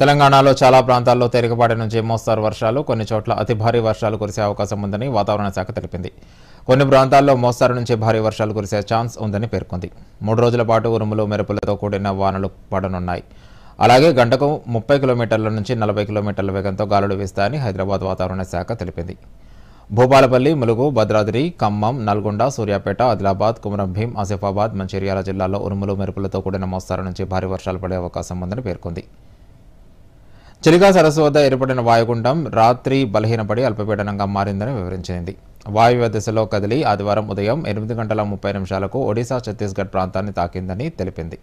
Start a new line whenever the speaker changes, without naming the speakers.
తెలంగాణలో చాలా ప్రాంతాల్లో తేలికపాటి నుంచి మోస్తారు వర్షాలు కొన్ని చోట్ల అతి భారీ వర్షాలు కురిసే అవకాశం ఉందని వాతావరణ శాఖ తెలిపింది కొన్ని ప్రాంతాల్లో మోస్తారు నుంచి భారీ వర్షాలు కురిసే ఛాన్స్ ఉందని పేర్కొంది మూడు రోజుల పాటు ఉరుములు మెరుపులతో కూడిన వానలు పడనున్నాయి అలాగే గంటకు ముప్పై కిలోమీటర్ల నుంచి నలభై కిలోమీటర్ల వేగంతో గాలులు వీస్తాయని హైదరాబాద్ వాతావరణ శాఖ తెలిపింది భూపాలపల్లి ములుగు భద్రాద్రి ఖమ్మం నల్గొండ సూర్యాపేట ఆదిలాబాద్ కుమరం భీం ఆసిఫాబాద్ మంచిర్యాల జిల్లాల్లో ఉరుములు మెరుపులతో కూడిన మోస్తారు నుంచి భారీ వర్షాలు పడే అవకాశం ఉందని పేర్కొంది చెలిగా సరస్సు వద్ద ఏర్పడిన వాయుగుండం రాత్రి బలహీనపడి అల్పపీడనంగా మారిందని వివరించింది వాయువ్య దిశలో కదిలి ఆదివారం ఉదయం ఎనిమిది గంటల ముప్పై నిమిషాలకు ఒడిశా ఛత్తీస్గఢ్ ప్రాంతాన్ని తాకిందని తెలిపింది